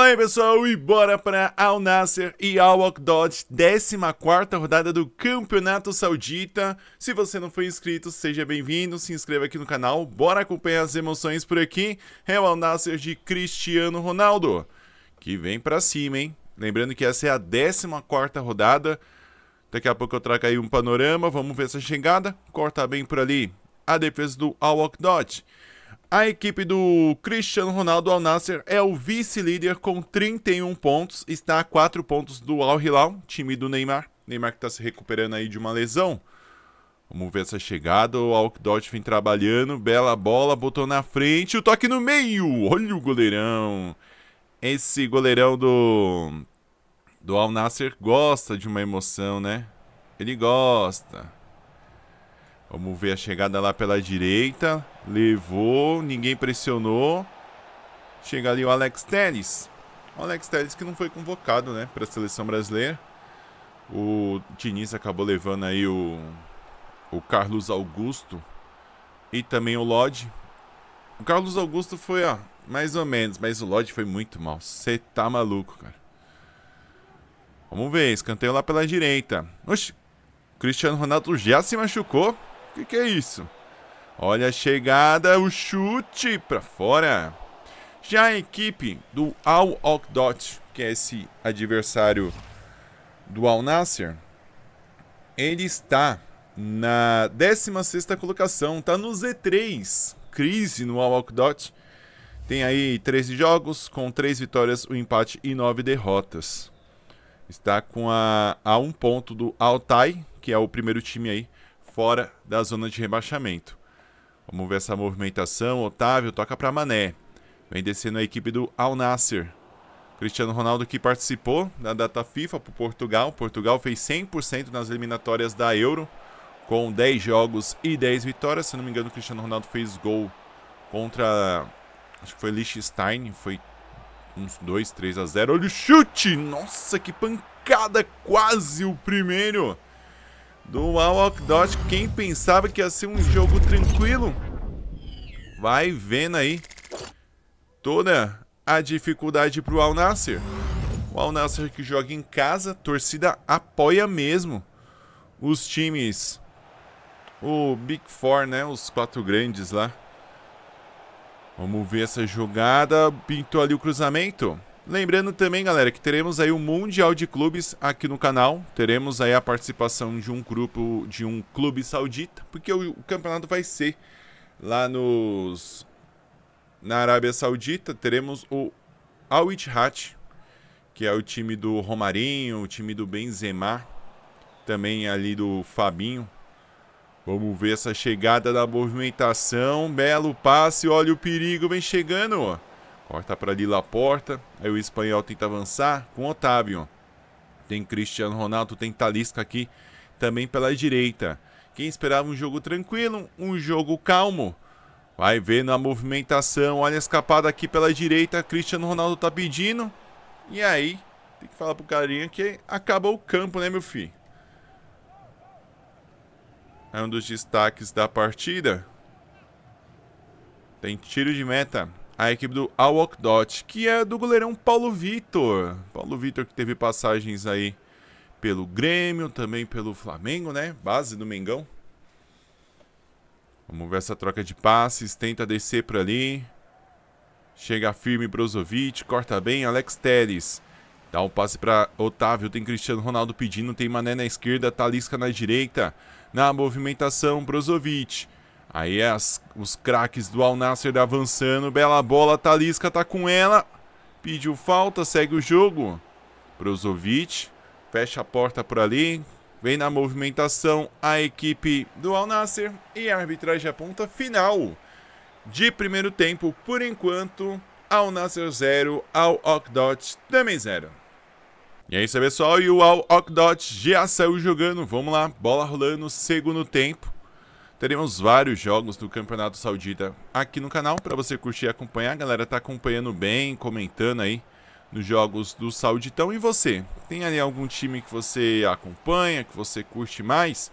Fala aí pessoal, e bora para Al Nasser e Al Okdod, 14 rodada do Campeonato Saudita. Se você não foi inscrito, seja bem-vindo, se inscreva aqui no canal, bora acompanhar as emoções por aqui. É o Al Nasser de Cristiano Ronaldo, que vem para cima, hein? Lembrando que essa é a 14 rodada. Daqui a pouco eu trago aí um panorama, vamos ver essa chegada. Corta bem por ali a defesa do Al Okdod. A equipe do Cristiano Ronaldo Al Nasser é o vice-líder com 31 pontos, está a 4 pontos do Al Hilal, time do Neymar. Neymar que está se recuperando aí de uma lesão. Vamos ver essa chegada. O Alkdot vem trabalhando, bela bola, botou na frente, o toque no meio. Olha o goleirão. Esse goleirão do do Al Nasser gosta de uma emoção, né? Ele gosta. Vamos ver a chegada lá pela direita. Levou, ninguém pressionou. Chega ali o Alex Telles. O Alex Telles que não foi convocado, né, para a seleção brasileira. O Diniz acabou levando aí o, o Carlos Augusto e também o Lodge. O Carlos Augusto foi, ó, mais ou menos, mas o Lodge foi muito mal. Você tá maluco, cara. Vamos ver, escanteio lá pela direita. Oxi, Cristiano Ronaldo já se machucou. O que, que é isso? Olha a chegada, o chute para fora. Já a equipe do Al Okdot, que é esse adversário do Al Nasser, ele está na 16 colocação, está no Z3. Crise no Al Okdot. Tem aí 13 jogos, com 3 vitórias, 1 um empate e 9 derrotas. Está com a, a um ponto do Altai, que é o primeiro time aí fora da zona de rebaixamento. Vamos ver essa movimentação. Otávio toca para Mané. Vem descendo a equipe do Al Nasser. Cristiano Ronaldo que participou da data FIFA para Portugal. Portugal fez 100% nas eliminatórias da Euro, com 10 jogos e 10 vitórias. Se não me engano, o Cristiano Ronaldo fez gol contra, acho que foi Liechtenstein, foi uns 2, 3 a 0. Olha o chute! Nossa, que pancada! Quase o primeiro! do Walk Dodge. Quem pensava que ia ser um jogo tranquilo, vai vendo aí toda a dificuldade para o Al Nasser. O Al Nasser que joga em casa, torcida apoia mesmo os times, o Big Four, né? Os quatro grandes lá. Vamos ver essa jogada. Pintou ali o cruzamento. Lembrando também, galera, que teremos aí o um Mundial de Clubes aqui no canal. Teremos aí a participação de um grupo, de um clube saudita, porque o, o campeonato vai ser lá nos na Arábia Saudita. Teremos o Al Ittihad, que é o time do Romarinho, o time do Benzema, também ali do Fabinho. Vamos ver essa chegada da movimentação, belo passe, olha o perigo, vem chegando, ó. Corta tá para ali lá porta. Aí o espanhol tenta avançar com Otávio. Tem Cristiano Ronaldo, tem Talisca aqui também pela direita. Quem esperava um jogo tranquilo, um jogo calmo. Vai vendo a movimentação, olha a escapada aqui pela direita, Cristiano Ronaldo tá pedindo. E aí, tem que falar pro carinha que acabou o campo, né, meu filho? É um dos destaques da partida. Tem tiro de meta a equipe do Awok Dot, que é do goleirão Paulo Vitor. Paulo Vitor que teve passagens aí pelo Grêmio, também pelo Flamengo, né? Base do Mengão. Vamos ver essa troca de passes, tenta descer por ali. Chega firme Brozovic, corta bem Alex Teres. Dá um passe para Otávio, tem Cristiano Ronaldo pedindo, tem Mané na esquerda, Talisca na direita. Na movimentação, Brozovic. Aí é as, os craques do Al avançando. Bela bola, Talisca tá com ela. Pediu falta, segue o jogo. Prozovic fecha a porta por ali. Vem na movimentação a equipe do Al e a arbitragem é aponta final de primeiro tempo. Por enquanto, Al Nasser 0, Al Okdot também 0. E é isso aí, pessoal. E o Al Okdot já saiu jogando. Vamos lá, bola rolando, segundo tempo. Teremos vários jogos do Campeonato Saudita aqui no canal para você curtir e acompanhar. A galera tá acompanhando bem, comentando aí nos jogos do Sauditão. E você? Tem ali algum time que você acompanha, que você curte mais?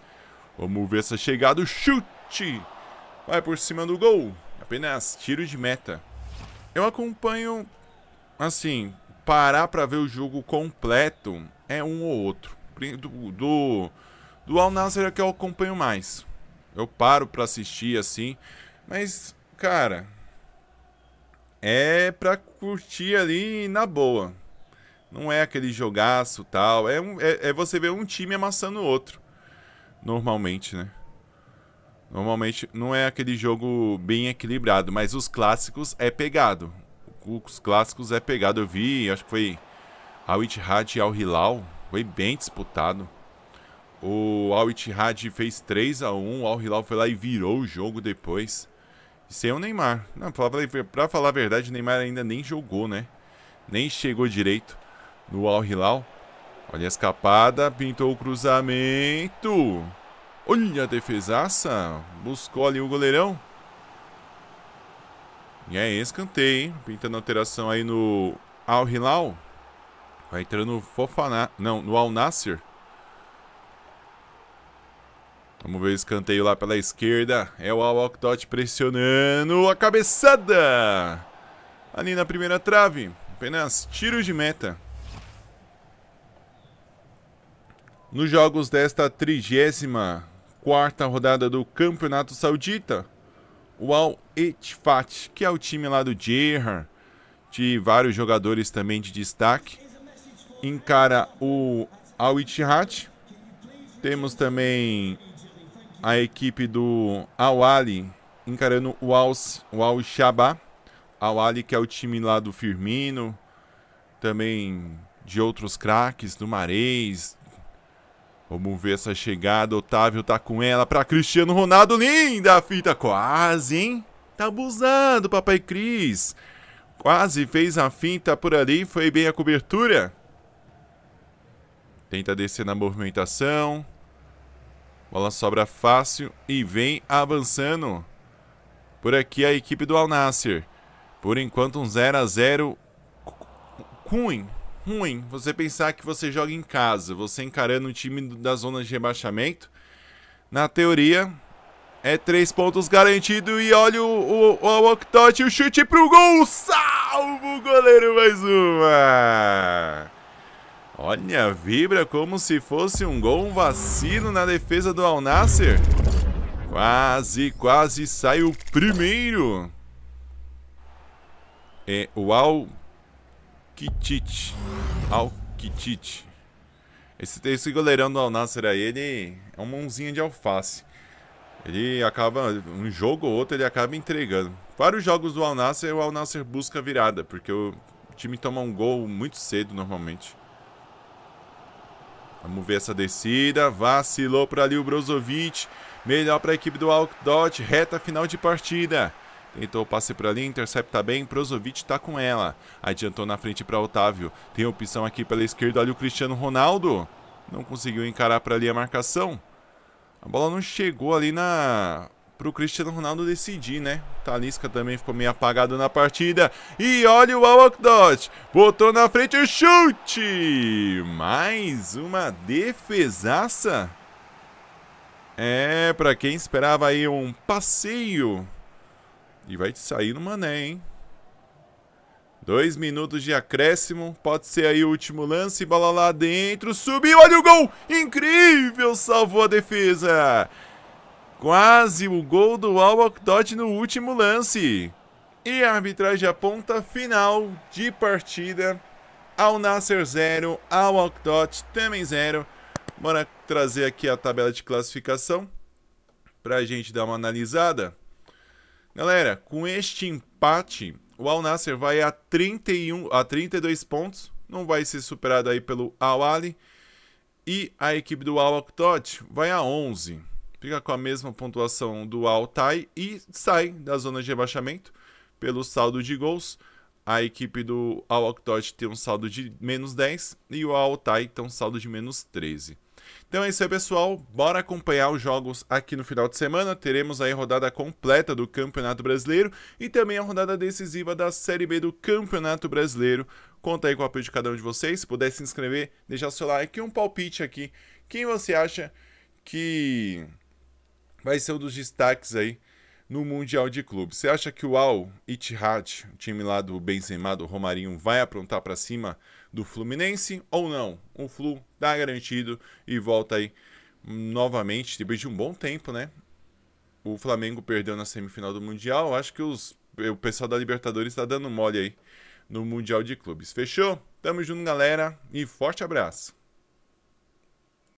Vamos ver essa chegada. O chute! Vai por cima do gol. Apenas tiro de meta. Eu acompanho, assim, parar para ver o jogo completo é um ou outro. Do, do, do Al Nasser é que eu acompanho mais. Eu paro para assistir assim, mas cara, é pra curtir ali na boa. Não é aquele jogaço tal. É, um, é, é, você ver um time amassando o outro. Normalmente, né? Normalmente não é aquele jogo bem equilibrado, mas os clássicos é pegado. Os clássicos é pegado. Eu vi, acho que foi Witch Hat e Al Hilal. Foi bem disputado. O Al Ittihad fez 3 a 1 o Al Hilal foi lá e virou o jogo depois. Sem o Neymar. Não, pra, pra falar a verdade, o Neymar ainda nem jogou, né? Nem chegou direito no Al Hilal. Olha a escapada, pintou o cruzamento. Olha a defesaça. Buscou ali o goleirão. E é escanteio, hein? Pintando alteração aí no Al Hilal. Vai entrando no Fofaná. Não, no Al Nasser. Vamos ver o escanteio lá pela esquerda. É o Alokdot pressionando a cabeçada. Ali na primeira trave. Apenas tiro de meta. Nos jogos desta 34 rodada do Campeonato Saudita, o al Etifat, que é o time lá do Gerrard, de vários jogadores também de destaque, encara o Al-Ittihad. Temos também a equipe do Awali encarando o Al-Shabab. Awali que é o time lá do Firmino, também de outros craques, do Marês. Vamos ver essa chegada, Otávio tá com ela para Cristiano Ronaldo, linda a fita, quase, hein? Tá abusando, papai Cris. Quase fez a finta por ali, foi bem a cobertura. Tenta descer na movimentação. Bola sobra fácil e vem avançando. Por aqui a equipe do Alnasser. Por enquanto um 0 a 0 ruim, ruim. Você pensar que você joga em casa, você encarando um time da zona de rebaixamento. Na teoria, é três pontos garantido e olha o, o, o Octote, o chute pro gol, salvo o goleiro mais uma. Olha, vibra como se fosse um gol, vacino vacilo na defesa do Al Nasser. Quase, quase sai o primeiro. É o Al Kitit, Al Kitit. Esse, esse goleirão do Al Nasser aí, ele é um mãozinha de alface. Ele acaba, um jogo ou outro, ele acaba entregando. Para os jogos do Al Nasser, o Al Nasser busca virada, porque o time toma um gol muito cedo normalmente. Vamos ver essa descida. Vacilou para ali o Brozovic. Melhor para a equipe do Alcdot. Reta final de partida. Tentou o passe por ali, intercepta bem, Prozovic tá com ela. Adiantou na frente para Otávio. Tem opção aqui pela esquerda, olha o Cristiano Ronaldo. Não conseguiu encarar para ali a marcação. A bola não chegou ali na pro Cristiano Ronaldo decidir, né? Talisca também ficou meio apagado na partida. E olha o Alokdot. Botou na frente o chute. Mais uma defesaça. É, pra quem esperava aí um passeio. E vai sair no Mané, hein? Dois minutos de acréscimo. Pode ser aí o último lance. Bola lá dentro. Subiu, olha o gol! Incrível! Salvou a defesa. Quase o gol do Alokdot no último lance. E a arbitragem aponta final de partida. Ao Nasser 0, ao Alokdot também 0. Bora trazer aqui a tabela de classificação para a gente dar uma analisada. Galera, com este empate, o Al Nasser vai a 31, a 32 pontos, não vai ser superado aí pelo Al Ali. E a equipe do Al Aktod vai a 11 fica com a mesma pontuação do Altai e sai da zona de rebaixamento pelo saldo de gols. A equipe do al tem um saldo de menos 10 e o Altai tem um saldo de menos 13. Então é isso aí, pessoal. Bora acompanhar os jogos aqui no final de semana. Teremos aí a rodada completa do Campeonato Brasileiro e também a rodada decisiva da Série B do Campeonato Brasileiro. Conta aí com o apoio de cada um de vocês. Se puder se inscrever, deixar seu like e um palpite aqui. Quem você acha que vai ser um dos destaques aí no Mundial de Clubes. Você acha que o Al Ittihad, o time lá do Benzema, do Romarinho, vai aprontar para cima do Fluminense ou não? O Flu dá garantido e volta aí novamente, depois de um bom tempo, né? O Flamengo perdeu na semifinal do Mundial. Acho que os, o pessoal da Libertadores está dando mole aí no Mundial de Clubes. Fechou? Tamo junto, galera, e forte abraço!